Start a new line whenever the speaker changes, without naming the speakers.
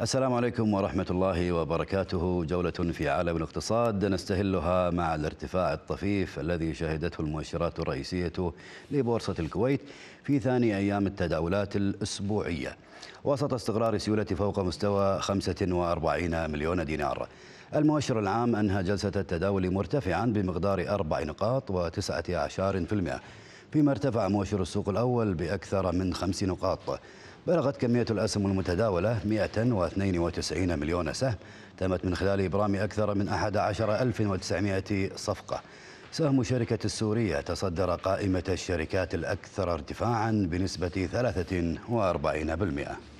السلام عليكم ورحمة الله وبركاته جولة في عالم الاقتصاد نستهلها مع الارتفاع الطفيف الذي شهدته المؤشرات الرئيسية لبورصة الكويت في ثاني أيام التداولات الأسبوعية وسط استقرار سيولة فوق مستوى 45 مليون دينار المؤشر العام أنهى جلسة التداول مرتفعا بمقدار أربع نقاط وتسعة أعشار في المئة فيما ارتفع مؤشر السوق الأول بأكثر من خمس نقاط بلغت كمية الأسهم المتداولة 192 مليون سهم تمت من خلال إبرام أكثر من 11900 صفقة سهم شركة السورية تصدر قائمة الشركات الأكثر ارتفاعا بنسبة 43%